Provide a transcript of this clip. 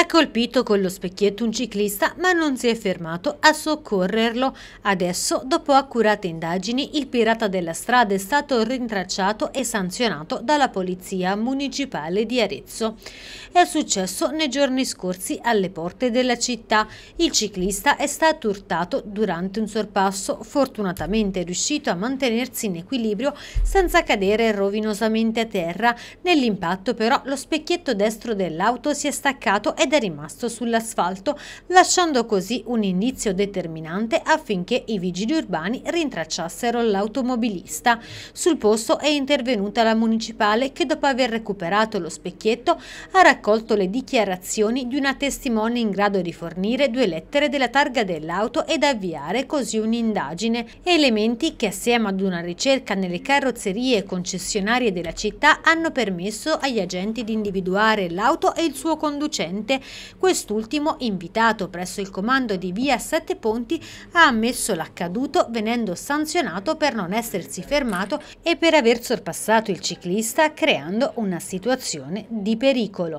Ha colpito con lo specchietto un ciclista ma non si è fermato a soccorrerlo. Adesso, dopo accurate indagini, il pirata della strada è stato rintracciato e sanzionato dalla Polizia Municipale di Arezzo. È successo nei giorni scorsi alle porte della città. Il ciclista è stato urtato durante un sorpasso, fortunatamente è riuscito a mantenersi in equilibrio senza cadere rovinosamente a terra. Nell'impatto però lo specchietto destro dell'auto si è staccato e ed è rimasto sull'asfalto, lasciando così un indizio determinante affinché i vigili urbani rintracciassero l'automobilista. Sul posto è intervenuta la municipale che dopo aver recuperato lo specchietto ha raccolto le dichiarazioni di una testimone in grado di fornire due lettere della targa dell'auto ed avviare così un'indagine, elementi che assieme ad una ricerca nelle carrozzerie concessionarie della città hanno permesso agli agenti di individuare l'auto e il suo conducente recente, quest'ultimo, invitato presso il comando di via Sette Ponti, ha ammesso l'accaduto venendo sanzionato per non essersi fermato e per aver sorpassato il ciclista creando una situazione di pericolo.